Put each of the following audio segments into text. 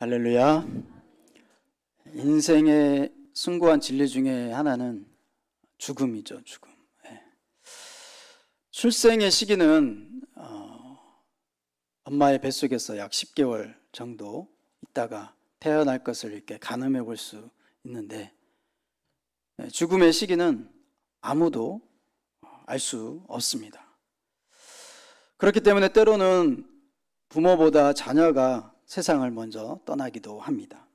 할렐루야. 인생의 숭고한 진리 중에 하나는 죽음이죠, 죽음. 예. 출생의 시기는 어, 엄마의 뱃속에서 약 10개월 정도 있다가 태어날 것을 이렇게 가늠해 볼 수 있는데 예, 죽음의 시기는 아무도 알 수 없습니다. 그렇기 때문에 때로는 부모보다 자녀가 세상을 먼저 떠나기도 합니다.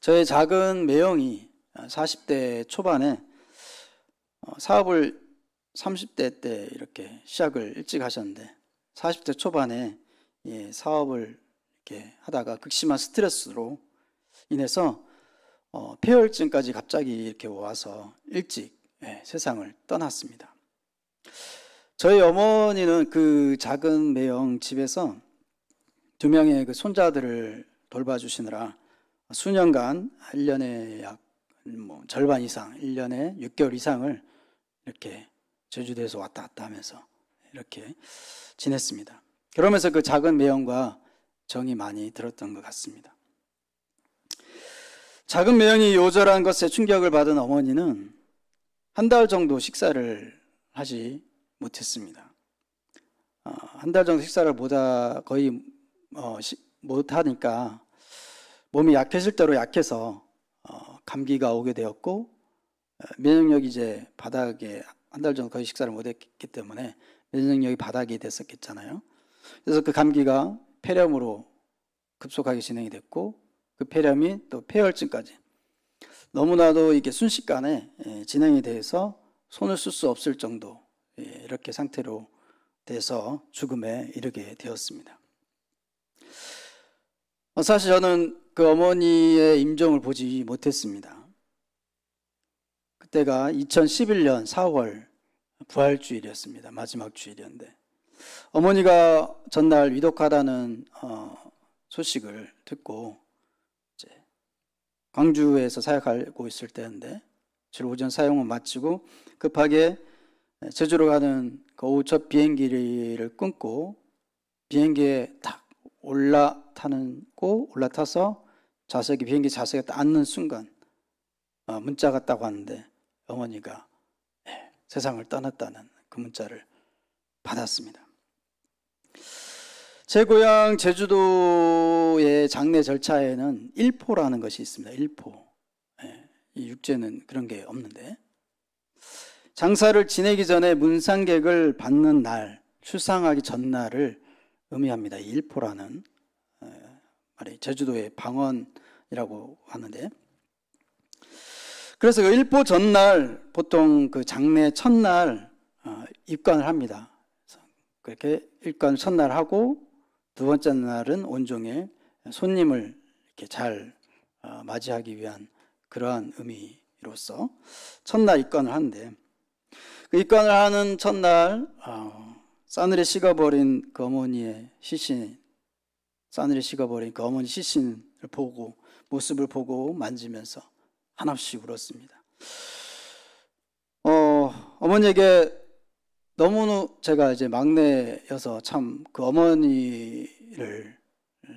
저의 작은 매형이 40대 초반에 어, 사업을 30대 때 이렇게 시작을 일찍 하셨는데 40대 초반에 예, 사업을 이렇게 하다가 극심한 스트레스로 인해서 어, 폐혈증까지 갑자기 이렇게 와서 일찍 예, 세상을 떠났습니다. 저희 어머니는 그 작은 매형 집에서 두 명의 그 손자들을 돌봐주시느라 수년간 1년에 약뭐 절반 이상, 1년에 6개월 이상을 이렇게 제주도에서 왔다 갔다 하면서 이렇게 지냈습니다. 그러면서 그 작은 매형과 정이 많이 들었던 것 같습니다. 작은 매형이 요절한 것에 충격을 받은 어머니는 한 달 정도 식사를 하지 못했습니다. 어, 한달 정도 식사를 보다 거의 어, 못하니까 몸이 약해질 대로 약해서 어, 감기가 오게 되었고 어, 면역력이 이제 바닥에 한 달 정도 거의 식사를 못했기 때문에 면역력이 바닥이 됐었겠잖아요. 그래서 그 감기가 폐렴으로 급속하게 진행이 됐고 그 폐렴이 또 폐혈증까지 너무나도 이게 순식간에 예, 진행이 돼서 손을 쓸 수 없을 정도 예, 이렇게 상태로 돼서 죽음에 이르게 되었습니다. 어, 사실 저는 그 어머니의 임종을 보지 못했습니다. 그때가 2011년 4월 부활주일이었습니다. 마지막 주일이었는데. 어머니가 전날 위독하다는 어, 소식을 듣고 이제 광주에서 사역하고 있을 때인데 주로 오전 사용을 마치고 급하게 제주로 가는 그 오후 첫 비행기를 끊고 비행기에 탁 올라타는 고 올라타서 좌석이 비행기 좌석에 딱 앉는 순간 어, 문자가 왔다고하는데 어머니가 예, 세상을 떠났다는 그 문자를 받았습니다. 제 고향 제주도의 장례 절차에는 일포라는 것이 있습니다. 일포. 예, 이 육제는 그런 게 없는데 장사를 지내기 전에 문상객을 받는 날, 추상하기 전날을 의미합니다. 일포라는 말이 제주도의 방언이라고 하는데 그래서 그 일포 전날 보통 그 장례 첫날 어, 입관을 합니다. 그렇게 입관 첫날 하고 두 번째 날은 온종일 손님을 이렇게 잘 어, 맞이하기 위한 그러한 의미로서 첫날 입관을 하는데 그 입관을 하는 첫날 어, 싸늘에 식어버린 그 어머니의 시신, 싸늘에 식어버린 그 어머니 시신을 보고, 모습을 보고 만지면서 한없이 울었습니다. 어, 어머니에게 너무 제가 이제 막내여서 참 그 어머니를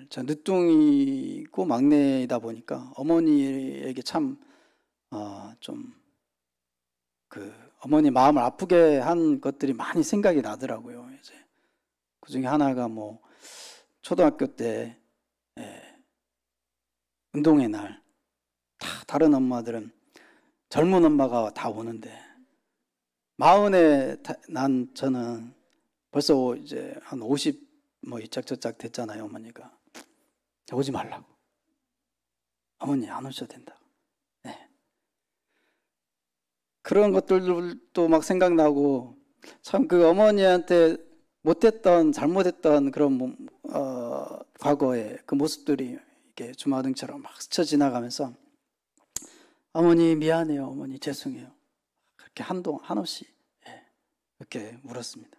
저 늦둥이고 막내이다 보니까 어머니에게 참, 어, 좀, 그, 어머니 마음을 아프게 한 것들이 많이 생각이 나더라고요. 그 중에 하나가 뭐 초등학교 때 예, 운동회 날다 다른 엄마들은 젊은 엄마가 다 오는데 마흔에 난 저는 벌써 이제 한50뭐 이짝저짝 됐잖아요 어머니가 오지 말라고 어머니 안 오셔도 된다 네. 그런 것들도 막 생각나고 참 그 어머니한테 못했던 잘못했던 그런 어, 과거의 그 모습들이 이렇게 주마등처럼 막 스쳐 지나가면서 어머니 미안해요 어머니 죄송해요 그렇게 한동 한없이 예, 이렇게 물었습니다.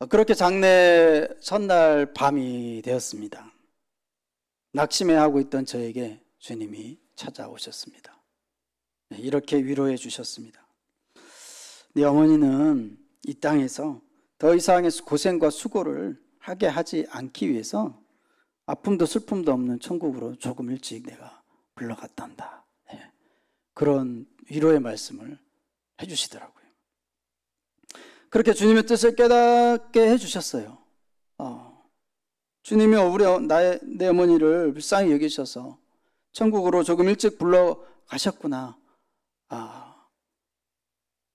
어, 그렇게 장례 첫날 밤이 되었습니다. 낙심해하고 있던 저에게 주님이 찾아오셨습니다. 네, 이렇게 위로해 주셨습니다. 네 어머니는 이 땅에서 더 이상의 고생과 수고를 하게 하지 않기 위해서 아픔도 슬픔도 없는 천국으로 조금 일찍 내가 불러갔단다. 예. 그런 위로의 말씀을 해주시더라고요. 그렇게 주님의 뜻을 깨닫게 해주셨어요. 어. 주님이 우리 어, 나의 내 어머니를 불쌍히 여기셔서 천국으로 조금 일찍 불러가셨구나. 아.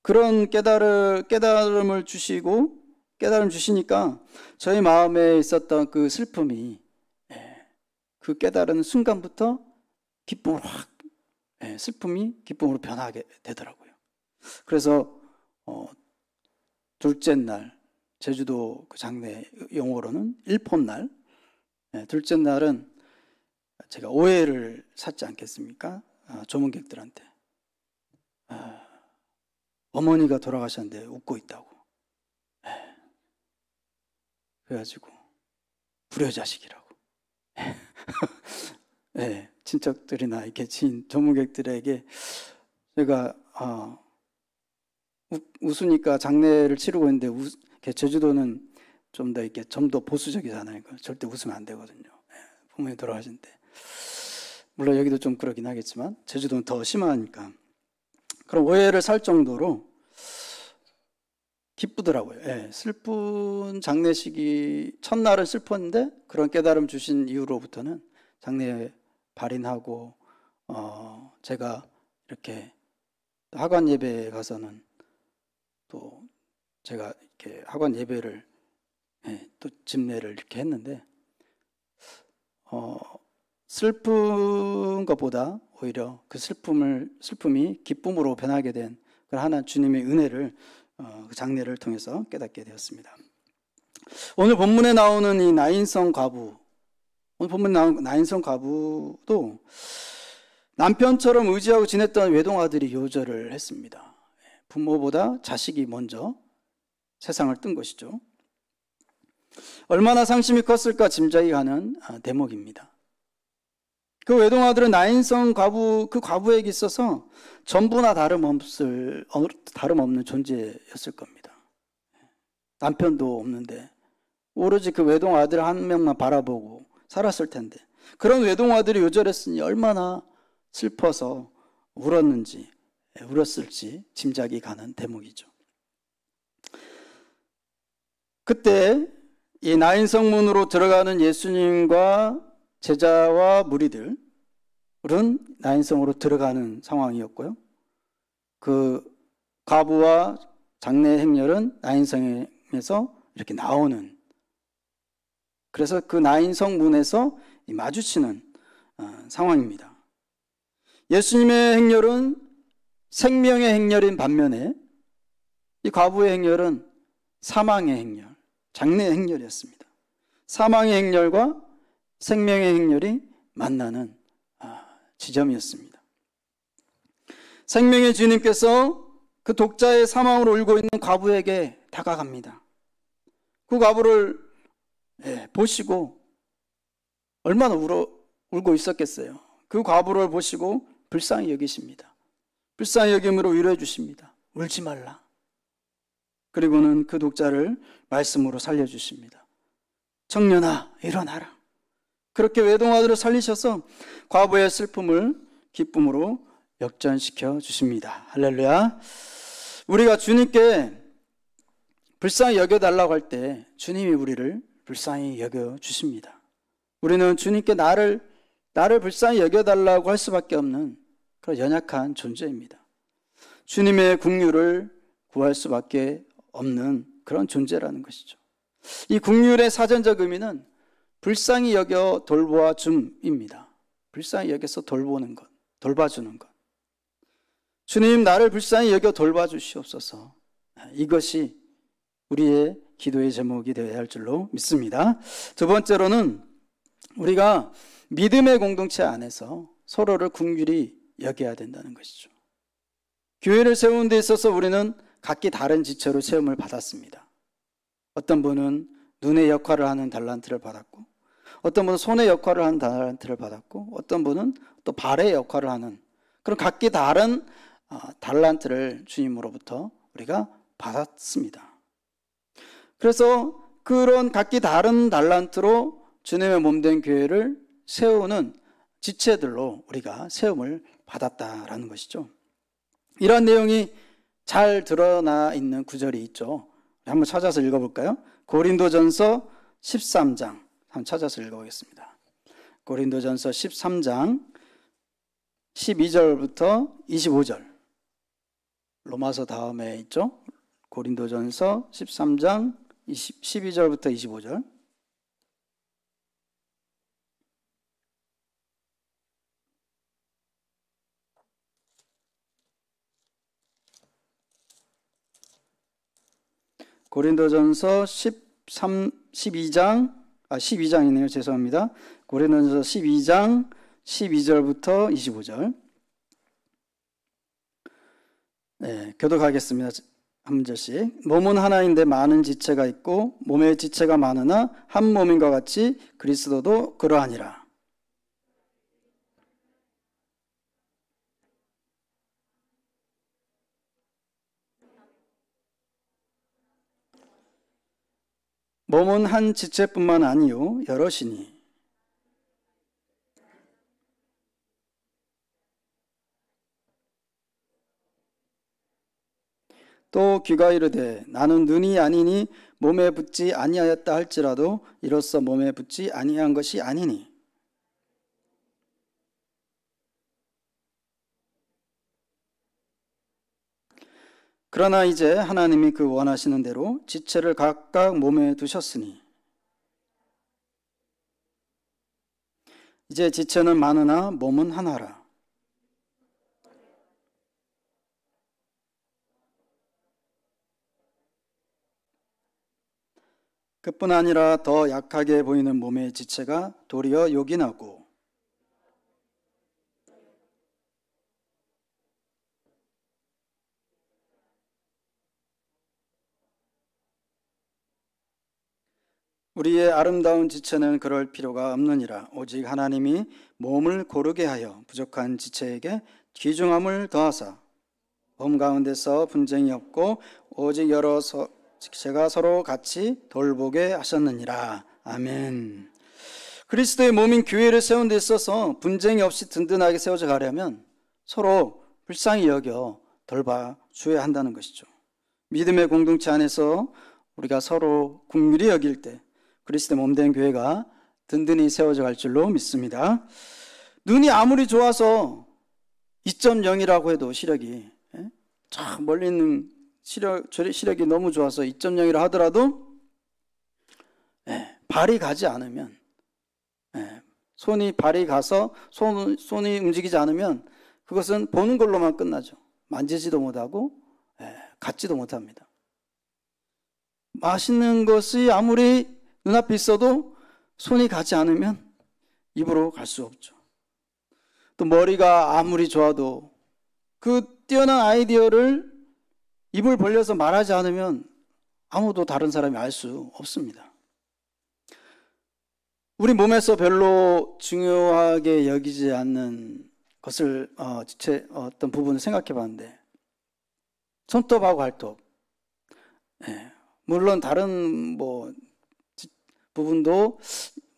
그런 깨달을, 깨달음을 주시고 깨달음 주시니까 저희 마음에 있었던 그 슬픔이 예, 그 깨달은 순간부터 기쁨으로 확 예, 슬픔이 기쁨으로 변하게 되더라고요. 그래서 어, 둘째 날 제주도 그 장례 용어로는 일폰날 예, 둘째 날은 제가 오해를 샀지 않겠습니까? 아, 조문객들한테 아, 어머니가 돌아가셨는데 웃고 있다고 그래가지고 불효자식이라고. 네, 친척들이나 이렇게 친 조문객들에게 제가 어, 우, 웃으니까 장례를 치르고 있는데 우, 제주도는 좀 더 이렇게 좀 더 보수적이잖아요. 절대 웃으면 안 되거든요. 예, 부모님 돌아가신데 물론 여기도 좀 그러긴 하겠지만 제주도는 더 심하니까 그런 오해를 살 정도로 기쁘더라고요. 예, 슬픈 장례식이 첫날은 슬펐는데 그런 깨달음 주신 이후로부터는 장례 발인하고 어 제가 이렇게 학원 예배에 가서는 또 제가 이렇게 학원 예배를 예, 또 집례를 이렇게 했는데 어 슬픈 것보다 오히려 그 슬픔을 슬픔이 기쁨으로 변하게 된 그 하나 주님의 은혜를 어, 그 장례를 통해서 깨닫게 되었습니다. 오늘 본문에 나오는 이 나인성 과부, 오늘 본문에 나온 나인성 과부도 남편처럼 의지하고 지냈던 외동아들이 요절을 했습니다. 예, 부모보다 자식이 먼저 세상을 뜬 것이죠. 얼마나 상심이 컸을까 짐작이 가는 아, 대목입니다. 그 외동아들은 나인성 과부, 그 과부에게 있어서 전부나 다름없을, 어, 다름없는 존재였을 겁니다. 남편도 없는데, 오로지 그 외동아들 한 명만 바라보고 살았을 텐데, 그런 외동아들이 요절했으니 얼마나 슬퍼서 울었는지, 울었을지 짐작이 가는 대목이죠. 그때 이 나인성문으로 들어가는 예수님과 제자와 무리들은 나인성으로 들어가는 상황이었고요. 그 과부와 장례 행렬은 나인성에서 이렇게 나오는 그래서 그 나인성 문에서 마주치는 어, 상황입니다. 예수님의 행렬은 생명의 행렬인 반면에 이 과부의 행렬은 사망의 행렬, 장례 행렬이었습니다. 사망의 행렬과 생명의 행렬이 만나는 아, 지점이었습니다. 생명의 주님께서 그 독자의 사망으 울고 있는 과부에게 다가갑니다. 그 과부를 예, 보시고 얼마나 울어, 울고 있었겠어요. 그 과부를 보시고 불쌍히 여기십니다. 불쌍히 여김으로 위로해 주십니다. 울지 말라. 그리고는 그 독자를 말씀으로 살려주십니다. 청년아, 일어나라. 그렇게 외동 아들을 살리셔서 과부의 슬픔을 기쁨으로 역전시켜 주십니다. 할렐루야. 우리가 주님께 불쌍히 여겨달라고 할 때 주님이 우리를 불쌍히 여겨 주십니다. 우리는 주님께 나를 나를 불쌍히 여겨달라고 할 수밖에 없는 그런 연약한 존재입니다. 주님의 국률을 구할 수밖에 없는 그런 존재라는 것이죠. 이 국률의 사전적 의미는 불쌍히 여겨 돌보아줌입니다. 불쌍히 여겨서 돌보는 것, 돌봐주는 것. 주님, 나를 불쌍히 여겨 돌봐주시옵소서. 이것이 우리의 기도의 제목이 되어야 할 줄로 믿습니다. 두 번째로는 우리가 믿음의 공동체 안에서 서로를 궁휼히 여겨야 된다는 것이죠. 교회를 세우데 있어서 우리는 각기 다른 지체로 세움을 받았습니다. 어떤 분은 눈의 역할을 하는 달란트를 받았고 어떤 분은 손의 역할을 하는 달란트를 받았고 어떤 분은 또 발의 역할을 하는 그런 각기 다른 어, 달란트를 주님으로부터 우리가 받았습니다. 그래서 그런 각기 다른 달란트로 주님의 몸된 교회를 세우는 지체들로 우리가 세움을 받았다라는 것이죠. 이러한 내용이 잘 드러나 있는 구절이 있죠. 한번 찾아서 읽어볼까요? 고린도전서 13장 한번 찾아서 읽어보겠습니다. 고린도전서 13장 12절부터 25절. 로마서 다음에 있죠? 고린도전서 13장 20, 12절부터 25절. 고린도전서 13 12장 아 12장이네요. 죄송합니다. 고린도전서 12장 12절부터 25절. 네, 교독하겠습니다. 한문씩 몸은 하나인데 많은 지체가 있고 몸의 지체가 많으나 한 몸인 것 같이 그리스도도 그러하니라. 몸은 한 지체뿐만 아니요 여럿이니 또 귀가 이르되 나는 눈이 아니니 몸에 붙지 아니하였다 할지라도 이로써 몸에 붙지 아니한 것이 아니니 그러나 이제 하나님이 그 원하시는 대로 지체를 각각 몸에 두셨으니 이제 지체는 많으나 몸은 하나라. 그뿐 아니라 더 약하게 보이는 몸의 지체가 도리어 요긴하고 우리의 아름다운 지체는 그럴 필요가 없느니라. 오직 하나님이 몸을 고르게 하여 부족한 지체에게 귀중함을 더하사 몸 가운데서 분쟁이 없고 오직 여러 서, 지체가 서로 같이 돌보게 하셨느니라. 아멘. 그리스도의 몸인 교회를 세운 데 있어서 분쟁이 없이 든든하게 세워져 가려면 서로 불쌍히 여겨 돌봐 주어야 한다는 것이죠. 믿음의 공동체 안에서 우리가 서로 국률이 여길 때 그리스도의 몸된 교회가 든든히 세워져 갈 줄로 믿습니다. 눈이 아무리 좋아서 2.0이라고 해도 시력이 예? 참 예? 멀리 있는 시력, 시력이 너무 좋아서 2.0이라 하더라도 예, 발이 가지 않으면 예, 손이 발이 가서 손, 손이 움직이지 않으면 그것은 보는 걸로만 끝나죠. 만지지도 못하고 예, 갖지도 못합니다. 맛있는 것이 아무리 눈앞에 있어도 손이 가지 않으면 입으로 갈 수 없죠. 또 머리가 아무리 좋아도 그 뛰어난 아이디어를 입을 벌려서 말하지 않으면 아무도 다른 사람이 알 수 없습니다. 우리 몸에서 별로 중요하게 여기지 않는 것을 어, 어, 어떤 부분을 생각해 봤는데 손톱하고 발톱 예, 물론 다른 뭐 부분도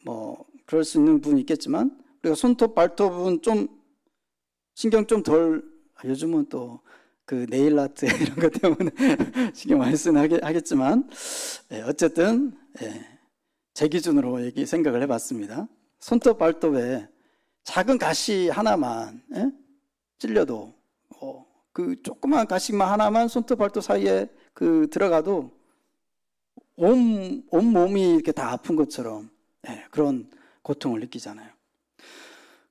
뭐 그럴 수 있는 부분이 있겠지만 우리가 손톱 발톱 부분 좀 신경 좀덜 아, 요즘은 또 그 네일 아트 이런 것 때문에 신경 많이 쓰긴 하겠지만 예, 어쨌든 예, 제 기준으로 얘기 생각을 해봤습니다. 손톱 발톱에 작은 가시 하나만 예? 찔려도 어, 그 조그만 가시만 하나만 손톱 발톱 사이에 그 들어가도 온, 온 몸이 이렇게 다 아픈 것처럼 네, 그런 고통을 느끼잖아요.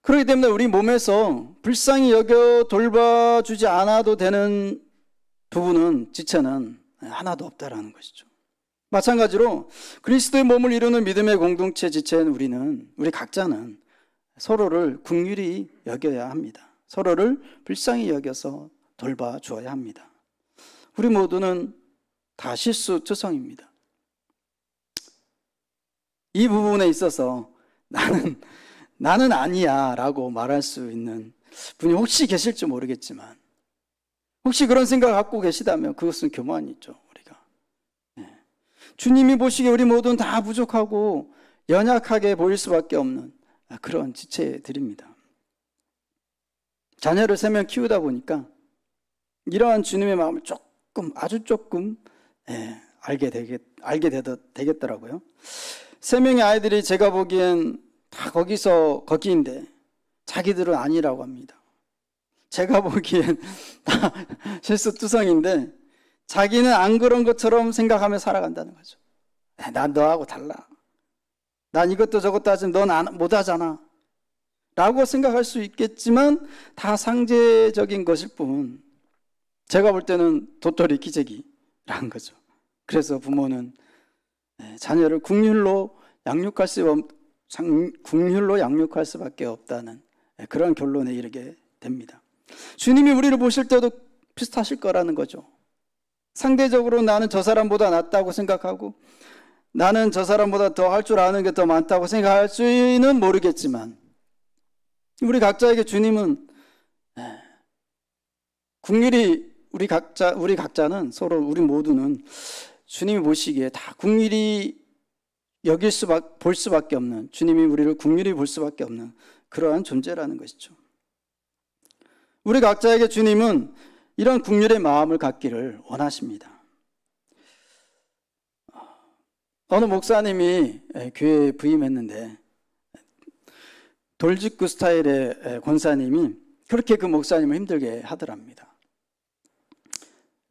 그렇기 때문에 우리 몸에서 불쌍히 여겨 돌봐주지 않아도 되는 부분은 지체는 하나도 없다라는 것이죠. 마찬가지로 그리스도의 몸을 이루는 믿음의 공동체 지체인 우리는 우리 각자는 서로를 국률이 여겨야 합니다. 서로를 불쌍히 여겨서 돌봐 주어야 합니다. 우리 모두는 다 실수투성입니다. 이 부분에 있어서 나는, 나는 아니야 라고 말할 수 있는 분이 혹시 계실지 모르겠지만 혹시 그런 생각을 갖고 계시다면 그것은 교만이죠, 우리가. 네. 주님이 보시기에 우리 모두는 다 부족하고 연약하게 보일 수밖에 없는 그런 지체들입니다. 자녀를 세 명 키우다 보니까 이러한 주님의 마음을 조금, 아주 조금, 예, 알게 되겠, 알게 되더, 되겠더라고요. 세 명의 아이들이 제가 보기엔 다 거기서 거기인데 자기들은 아니라고 합니다. 제가 보기엔 다 실수투성인데 자기는 안 그런 것처럼 생각하며 살아간다는 거죠. 네, 난 너하고 달라. 난 이것도 저것도 하지넌 안, 못하잖아. 라고 생각할 수 있겠지만 다 상대적인 것일 뿐 제가 볼 때는 도토리 기재기라는 거죠. 그래서 부모는 자녀를 국률로 양육할 수 국률로 양육할 수밖에 없다는 예, 그런 결론에 이르게 됩니다. 주님이 우리를 보실 때도 비슷하실 거라는 거죠. 상대적으로 나는 저 사람보다 낫다고 생각하고 나는 저 사람보다 더 할 줄 아는 게 더 많다고 생각할지는 모르겠지만 우리 각자에게 주님은 예, 국률이 우리 각자 우리 각자는 서로 우리 모두는 주님이 보시기에 다 국률이 여길 수밖, 볼 수밖에 없는, 주님이 우리를 국률이 볼 수밖에 없는 그러한 존재라는 것이죠. 우리 각자에게 주님은 이런 국률의 마음을 갖기를 원하십니다. 어느 목사님이 예, 교회에 부임했는데 돌직구 스타일의 예, 권사님이 그렇게 그 목사님을 힘들게 하더랍니다.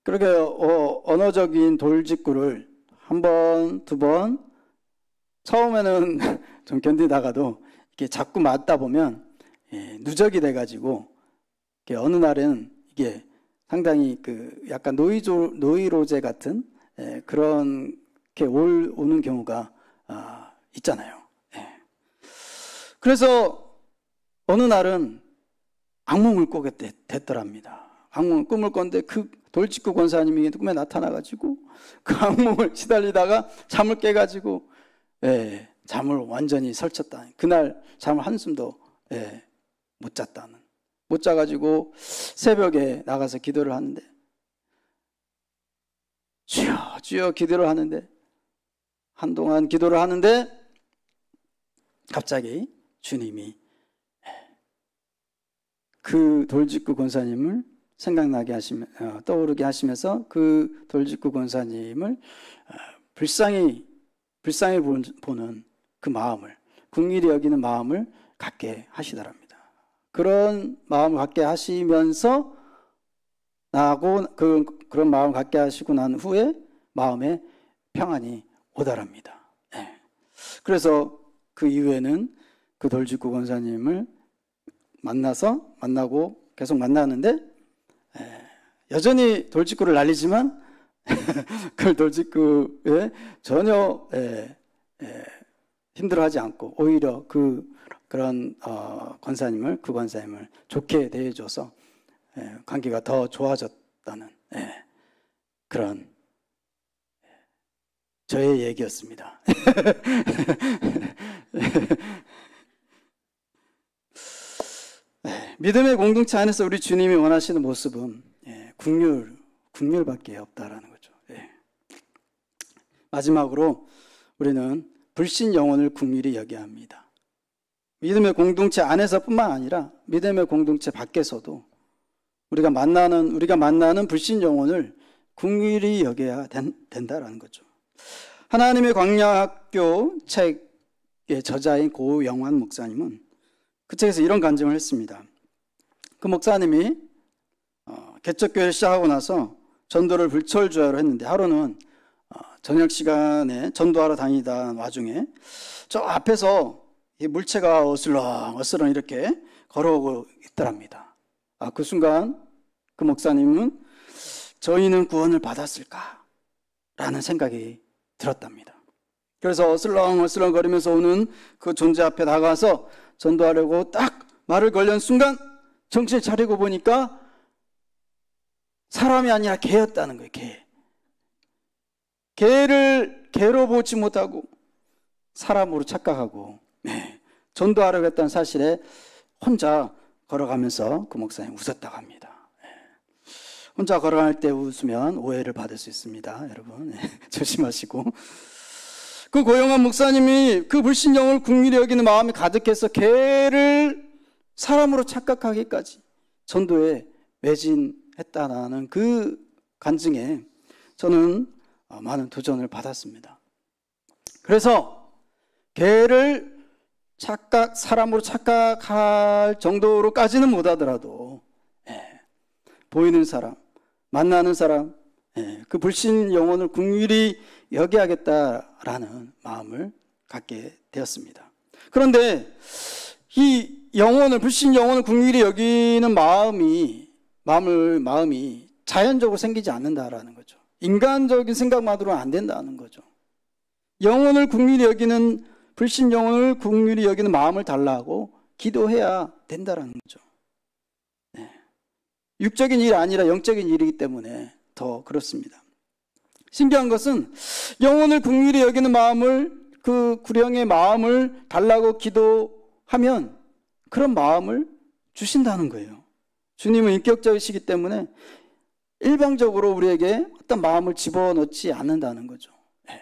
그렇게 어, 언어적인 돌직구를 한 번, 두 번, 처음에는 좀 견디다가도 이렇게 자꾸 맞다 보면 예, 누적이 돼가지고 어느 날은 이게 상당히 그 약간 노이조, 노이로제 같은 예, 그런 게 올, 오는 경우가 아, 있잖아요. 예. 그래서 어느 날은 악몽을 꾸게 됐, 더랍니다 악몽을 꿈을 건데그 돌직구 권사님이 꿈에 나타나가지고 그 악몽을 시달리다가 잠을 깨가지고 예, 잠을 완전히 설쳤다. 그날 잠을 한숨도 예, 못 잤다는. 못 자가지고 새벽에 나가서 기도를 하는데 주여 주여 기도를 하는데 한동안 기도를 하는데 갑자기 주님이 예, 그 돌직구 권사님을 생각나게 하시며 어, 떠오르게 하시면서 그 돌직구 권사님을 어, 불쌍히 불쌍히 보는 그 마음을 국리를 여기는 마음을 갖게 하시더랍니다. 그런 마음을 갖게 하시면서 나고 그, 그런 마음을 갖게 하시고 난 후에 마음에 평안이 오더랍니다. 네. 그래서 그 이후에는 그 돌직구 권사님을 만나서 만나고 계속 만나는데 여전히 돌직구를 날리지만 그 돌직구에 전혀 에, 예, 에, 예, 힘들어하지 않고 오히려 그 그런 어, 권사님을 그 권사님을 좋게 대해줘서 에, 예, 관계가 더 좋아졌다는 그런 저의 얘기였습니다. 믿음의 공동체 안에서 우리 주님이 원하시는 모습은 국률, 국률밖에 없다라는 거죠. 예. 마지막으로 우리는 불신 영혼을 국률이 여겨야 합니다. 믿음의 공동체 안에서뿐만 아니라 믿음의 공동체 밖에서도 우리가 만나는 우리가 만나는 불신 영혼을 국률이 여겨야 된, 된다라는 거죠. 하나님의 광야학교 책의 저자인 고영환 목사님은 그 책에서 이런 간증을 했습니다. 그 목사님이 개척교회를 시작하고 나서 전도를 불철주야로 했는데 하루는 어, 저녁 시간에 전도하러 다니다 와중에 저 앞에서 이 물체가 어슬렁 어슬렁 이렇게 걸어오고 있더랍니다. 아, 그 순간 그 목사님은 저희는 구원을 받았을까? 라는 생각이 들었답니다. 그래서 어슬렁 어슬렁 거리면서 오는 그 존재 앞에 나가서 전도하려고 딱 말을 걸는 순간 정신 차리고 보니까 사람이 아니라 개였다는 거예요, 개. 개를 개로 보지 못하고 사람으로 착각하고, 네. 전도하려고 했던 사실에 혼자 걸어가면서 그 목사님 웃었다고 합니다. 네. 혼자 걸어갈 때 웃으면 오해를 받을 수 있습니다, 여러분. 네. 조심하시고. 그 고용한 목사님이 그 불신령을 국민이 여기는 마음이 가득해서 개를 사람으로 착각하기까지 전도에 매진 했다라는 그 간증에 저는 어, 많은 도전을 받았습니다. 그래서 개를 착각, 사람으로 착각할 정도로까지는 못하더라도 예, 보이는 사람, 만나는 사람, 예, 그 불신 영혼을 국률이 여기하겠다라는 마음을 갖게 되었습니다. 그런데 이 영혼을 불신 영혼을 국률이 여기는 마음이 마음을, 마음이 자연적으로 생기지 않는다라는 거죠. 인간적인 생각만으로는 안 된다는 거죠. 영혼을 국률이 여기는, 불신 영혼을 국률이 여기는 마음을 달라고 기도해야 된다라는 거죠. 네. 육적인 일이 아니라 영적인 일이기 때문에 더 그렇습니다. 신기한 것은 영혼을 국률이 여기는 마음을 그 구령의 마음을 달라고 기도하면 그런 마음을 주신다는 거예요. 주님은 인격적이시기 때문에 일방적으로 우리에게 어떤 마음을 집어넣지 않는다는 거죠. 예.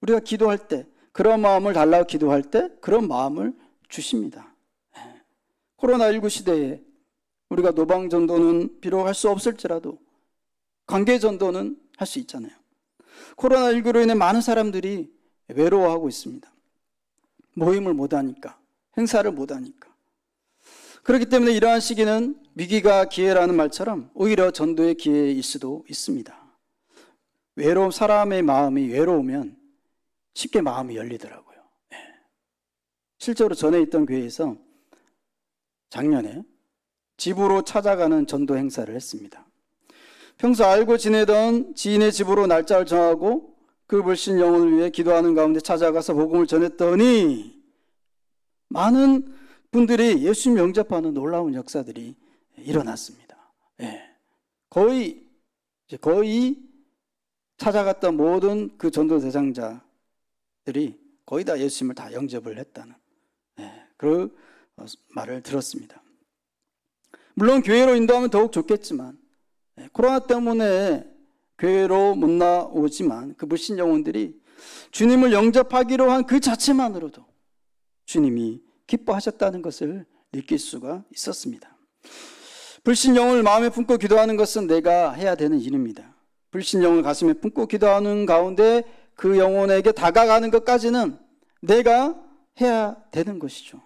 우리가 기도할 때 그런 마음을 달라고 기도할 때 그런 마음을 주십니다. 예. 코로나19 시대에 우리가 노방 전도는 비록 할 수 없을지라도 관계 전도는 할 수 있잖아요. 코로나19로 인해 많은 사람들이 외로워하고 있습니다. 모임을 못하니까, 행사를 못하니까. 그렇기 때문에 이러한 시기는 위기가 기회라는 말처럼 오히려 전도의 기회일 수도 있습니다. 외로움, 사람의 마음이 외로우면 쉽게 마음이 열리더라고요. 예. 실제로 전에 있던 교회에서 작년에 집으로 찾아가는 전도 행사를 했습니다. 평소 알고 지내던 지인의 집으로 날짜를 정하고 그 불신 영혼을 위해 기도하는 가운데 찾아가서 복음을 전했더니 많은 분들이 예수님 영접하는 놀라운 역사들이 일어났습니다. 예. 거의 거의 찾아갔던 모든 그 전도 대상자들이 거의 다 예수님을 다 영접을 했다는 예. 그 어, 말을 들었습니다. 물론 교회로 인도하면 더욱 좋겠지만 예. 코로나 때문에 교회로 못 나오지만 그 불신 영혼들이 주님을 영접하기로 한 그 자체만으로도 주님이 기뻐하셨다는 것을 느낄 수가 있었습니다. 불신 영을 마음에 품고 기도하는 것은 내가 해야 되는 일입니다. 불신 영을 가슴에 품고 기도하는 가운데 그 영혼에게 다가가는 것까지는 내가 해야 되는 것이죠.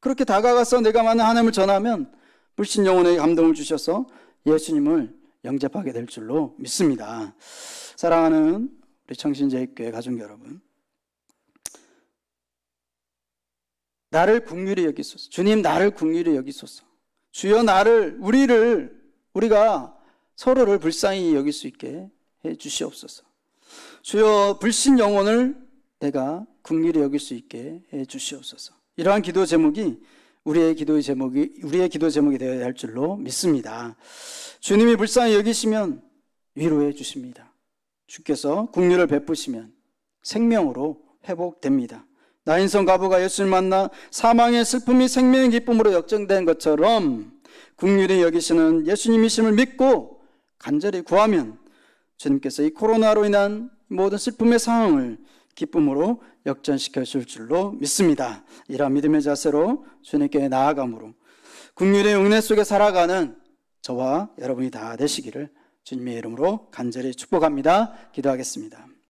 그렇게 다가가서 내가 많은 하나님을 전하면 불신 영혼에게 감동을 주셔서 예수님을 영접하게 될 줄로 믿습니다. 사랑하는 우리 청신제입교회 가족 여러분. 나를 국률이 여기소서. 주님 나를 국률이 여기소서. 주여 나를 우리를 우리가 서로를 불쌍히 여길 수 있게 해 주시옵소서. 주여 불신 영혼을 내가 국률이 여길 수 있게 해 주시옵소서. 이러한 기도 제목이 우리의 기도 제목이 우리의 기도 제목이 되어야 할 줄로 믿습니다. 주님이 불쌍히 여기시면 위로해 주십니다. 주께서 국률을 베푸시면 생명으로 회복됩니다. 나인성 가부가 예수를 만나 사망의 슬픔이 생명의 기쁨으로 역정된 것처럼 국률이 여기시는 예수님이심을 믿고 간절히 구하면 주님께서 이 코로나로 인한 모든 슬픔의 상황을 기쁨으로 역전시켜 줄 줄로 믿습니다. 이러한 믿음의 자세로 주님께 나아감으로 국률의 은혜 속에 살아가는 저와 여러분이 다 되시기를 주님의 이름으로 간절히 축복합니다. 기도하겠습니다.